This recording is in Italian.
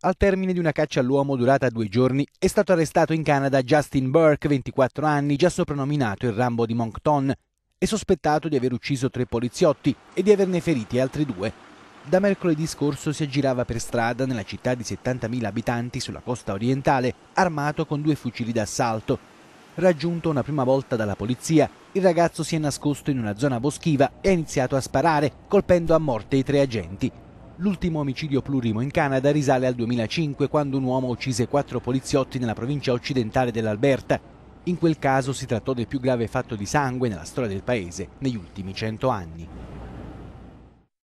Al termine di una caccia all'uomo durata due giorni è stato arrestato in Canada Justin Burke, 24 anni, già soprannominato il Rambo di Moncton, È sospettato di aver ucciso tre poliziotti e di averne feriti altri due. Da mercoledì scorso si aggirava per strada nella città di 70.000 abitanti sulla costa orientale, armato con due fucili d'assalto. Raggiunto una prima volta dalla polizia, il ragazzo si è nascosto in una zona boschiva e ha iniziato a sparare, colpendo a morte i tre agenti. L'ultimo omicidio plurimo in Canada risale al 2005 quando un uomo uccise quattro poliziotti nella provincia occidentale dell'Alberta. In quel caso si trattò del più grave fatto di sangue nella storia del paese negli ultimi cento anni.